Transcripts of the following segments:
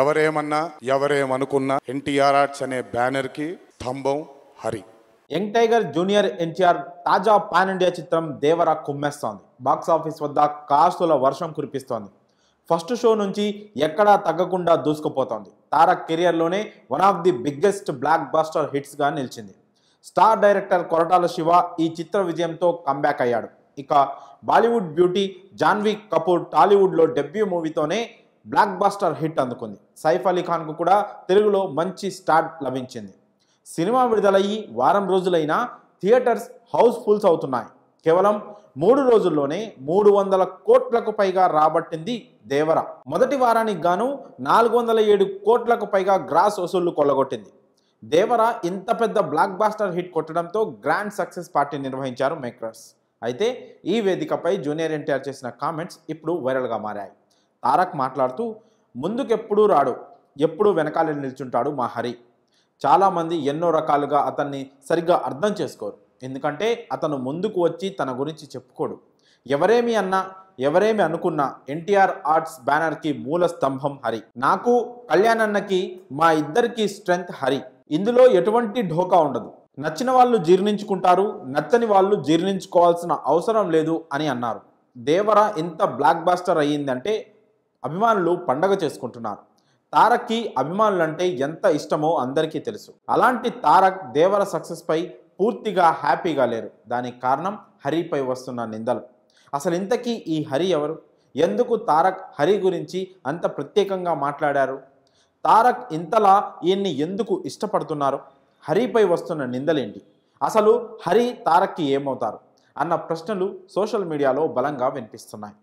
ఎవరేమన్నా ఎవరేమనుకున్నా ఎన్టీఆర్ ఆర్ట్స్ అనే బ్యానర్ కి స్తంభం హరి యంగ్ టైగర్ జూనియర్ ఎన్టీఆర్ తాజా పాన్ ఇండియా చిత్రం దేవరా కుమ్మేస్తోంది ఆఫీస్ వద్ద కాస్తుల వర్షం కురిపిస్తోంది ఫస్ట్ షో నుంచి ఎక్కడా తగ్గకుండా దూసుకుపోతోంది తారక్ కెరియర్లోనే one of the biggest blockbuster హిట్స్గా నిలిచింది స్టార్ డైరెక్టర్ కొరటాల శివ ఈ చిత్ర విజయంతో కమ్బ్యాక్ అయ్యాడు ఇక బాలీవుడ్ బ్యూటీ జాన్వీ కపూర్ టాలీవుడ్లో డెబ్యూ మూవీతోనే బ్లాక్ బాస్టర్ హిట్ అందుకుంది సైఫ్ అలీ ఖాన్కు కూడా తెలుగులో మంచి స్టార్ట్ లభించింది సినిమా విడుదలయ్యి వారం రోజులైనా థియేటర్స్ హౌస్ఫుల్స్ అవుతున్నాయి కేవలం మూడు రోజుల్లోనే మూడు వందల కోట్లకు పైగా రాబట్టింది దేవర మొదటి వారానికి గాను నాలుగు వందల ఏడు కోట్లకు పైగా గ్రాస్ వసూళ్లు కొల్లగొట్టింది దేవర ఇంత పెద్ద బ్లాక్ బాస్టర్ హిట్ కొట్టడంతో గ్రాండ్ సక్సెస్ పార్టీ నిర్వహించారు మేకర్స్ అయితే ఈ వేదికపై జూనియర్ ఎన్టీఆర్ చేసిన కామెంట్స్ ఇప్పుడు వైరల్గా మారాయి తారక్ మాట్లాడుతూ ముందుకెప్పుడూ రాడు ఎప్పుడూ వెనకాల నిల్చుంటాడు మా హరి చాలామంది ఎన్నో రకాలుగా అతన్ని సరిగ్గా అర్థం చేసుకోరు ఎందుకంటే అతను ముందుకు వచ్చి తన గురించి చెప్పుకోడు ఎవరేమి అన్నా ఎవరేమి అనుకున్నా ఎన్టీఆర్ ఆర్ట్స్ బ్యానర్కి మూల స్తంభం హరి నాకు కళ్యాణన్నకి మా ఇద్దరికి స్ట్రెంగ్త్ హరి ఇందులో ఎటువంటి ఢోకా ఉండదు నచ్చిన వాళ్ళు జీర్ణించుకుంటారు నచ్చని వాళ్ళు జీర్ణించుకోవాల్సిన అవసరం లేదు అని అన్నారు దేవర ఇంత బ్లాక్ బాస్టర్ అయ్యిందంటే అభిమానులు పండగ చేసుకుంటున్నారు తారక్కి అభిమానులంటే ఎంత ఇష్టమో అందరికీ తెలుసు అలాంటి తారక్ దేవర సక్సెస్పై పూర్తిగా హ్యాపీగా లేరు దానికి కారణం హరిపై వస్తున్న నిందలు అసలు ఇంతకీ ఈ హరి ఎవరు ఎందుకు తారక్ హరి గురించి అంత ప్రత్యేకంగా మాట్లాడారు తారక్ ఇంతలా ఈయన్ని ఎందుకు ఇష్టపడుతున్నారు హరిపై వస్తున్న నిందలేంటి అసలు హరి తారక్కి ఏమవుతారు అన్న ప్రశ్నలు సోషల్ మీడియాలో బలంగా వినిపిస్తున్నాయి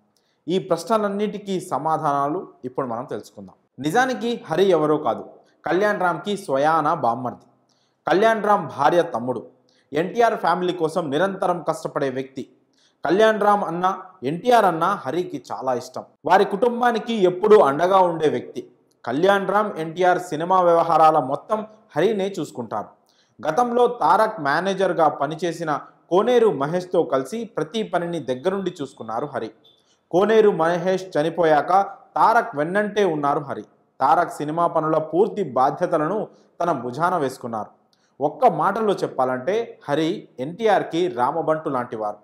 ఈ ప్రశ్నలన్నిటికీ సమాధానాలు ఇప్పుడు మనం తెలుసుకుందాం నిజానికి హరి ఎవరో కాదు కళ్యాణ్ రామ్కి స్వయాన బామ్మర్ది కళ్యాణ్ రామ్ భార్య తమ్ముడు ఎన్టీఆర్ ఫ్యామిలీ కోసం నిరంతరం కష్టపడే వ్యక్తి కళ్యాణ్ రామ్ అన్న ఎన్టీఆర్ అన్న హరికి చాలా ఇష్టం వారి కుటుంబానికి ఎప్పుడూ అండగా ఉండే వ్యక్తి కళ్యాణ్ రామ్ ఎన్టీఆర్ సినిమా వ్యవహారాల మొత్తం హరినే చూసుకుంటారు గతంలో తారక్ మేనేజర్గా పనిచేసిన కోనేరు మహేష్తో కలిసి ప్రతి పనిని దగ్గరుండి చూసుకున్నారు హరి కోనేరు మహేష్ చనిపోయాక తారక్ వెన్నంటే ఉన్నారు హరి తారక్ సినిమా పనుల పూర్తి బాధ్యతలను తన భుజాన వేసుకున్నారు ఒక్క మాటలో చెప్పాలంటే హరి ఎన్టీఆర్కి రామబంటు లాంటివారు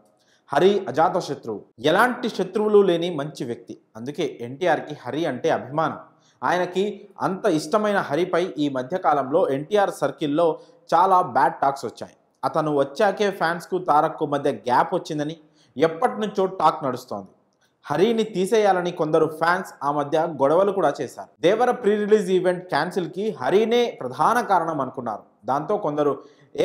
హరి అజాత శత్రువు ఎలాంటి శత్రువులు లేని మంచి వ్యక్తి అందుకే ఎన్టీఆర్కి హరి అంటే అభిమానం ఆయనకి అంత ఇష్టమైన హరిపై ఈ మధ్యకాలంలో ఎన్టీఆర్ సర్కిల్లో చాలా బ్యాడ్ టాక్స్ వచ్చాయి అతను వచ్చాకే ఫ్యాన్స్కు తారక్కు మధ్య గ్యాప్ వచ్చిందని ఎప్పటి నుంచో టాక్ నడుస్తోంది హరిని తీసేయాలని కొందరు ఫ్యాన్స్ ఆ మధ్య గొడవలు కూడా చేశారు Devara pre release event cancel కి హరినే ప్రధాన కారణం అనుకున్నారు దాంతో కొందరు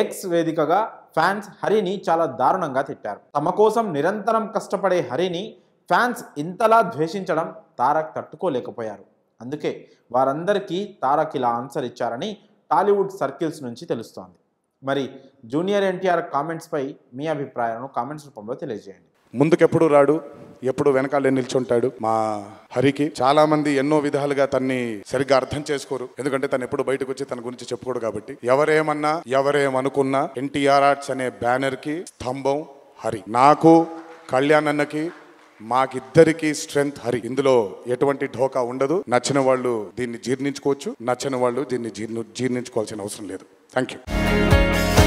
ఎక్స్ వేదికగా ఫ్యాన్స్ హరిని చాలా దారుణంగా తిట్టారు తమ కోసం నిరంతరం కష్టపడే హరిని ఫ్యాన్స్ ఇంతలా ద్వేషించడం తారక్ తట్టుకోలేకపోయారు అందుకే వారందరికీ తారక్ ఇలా ఆన్సర్ ఇచ్చారని టాలీవుడ్ సర్కిల్స్ నుంచి తెలుస్తోంది మరి జూనియర్ ఎన్టీఆర్ కామెంట్స్పై మీ అభిప్రాయాలను కామెంట్స్ రూపంలో తెలియజేయండి ముందుకెప్పుడు రాడు ఎప్పుడు వెనకాలే నిల్చుంటాడు మా హరికి చాలా మంది ఎన్నో విధాలుగా తన్ని సరిగ్గా అర్థం చేసుకోరు ఎందుకంటే తను ఎప్పుడు బయటకు వచ్చి తన గురించి చెప్పుకోడు కాబట్టి ఎవరేమన్నా ఎవరేమనుకున్నా ఎన్టీఆర్ ఆర్ట్స్ అనే బ్యానర్ కి స్తంభం హరి నాకు కళ్యాణ్ అన్నకి మాకిద్దరికి స్ట్రెంగ్త్ హరి ఇందులో ఎటువంటి ఢోకా ఉండదు నచ్చిన వాళ్ళు దీన్ని జీర్ణించుకోవచ్చు నచ్చిన వాళ్ళు దీన్ని జీర్ణించుకోవాల్సిన అవసరం లేదు థ్యాంక్ యూ